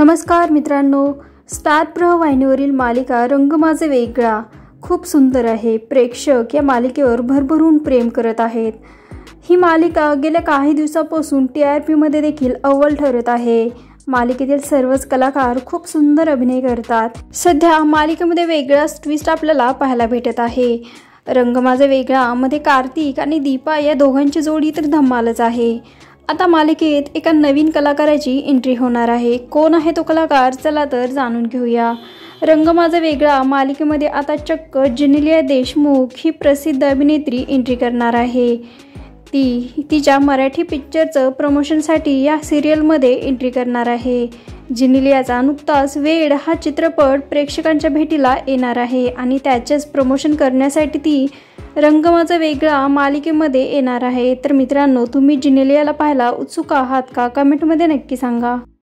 नमस्कार मित्रांनो स्टार प्रह वाहिनीवरील मालिका रंग माझे वेगळा खूप सुंदर आहे प्रेक्षक या मालिकेवर भरभरून प्रेम करत आहेत ही मालिका गेल्या काही दिवसापासून टी आर पीमध्ये देखील अव्वल ठरत आहे मालिकेतील सर्वच कलाकार खूप सुंदर अभिनय करतात सध्या मालिकेमध्ये वेगळाच ट्विस्ट आपल्याला पाहायला भेटत आहे रंग माझा वेगळा मध्ये कार्तिक आणि दीपा या दोघांची जोडी तर धम्मालच आहे आता मालिकेत एका नवीन कलाकाराची एंट्री होणार आहे कोण आहे तो कलाकार चला तर जाणून घेऊया रंग माझा वेगळा मालिकेमध्ये आता चक्क जिनिलिया देशमुख ही प्रसिद्ध अभिनेत्री एंट्री करणार आहे ती तिच्या मराठी पिक्चरचं प्रमोशनसाठी या सिरियलमध्ये एंट्री करणार आहे जिनिलियाचा नुकताच वेड हा चित्रपट प्रेक्षकांच्या भेटीला येणार आहे आणि त्याचेच प्रमोशन करण्यासाठी ती रंगमाचा वेगळा मालिकेमध्ये येणार आहे तर मित्रांनो तुम्ही जिनेलियाला पाहायला उत्सुक आहात का कमेंटमध्ये नक्की सांगा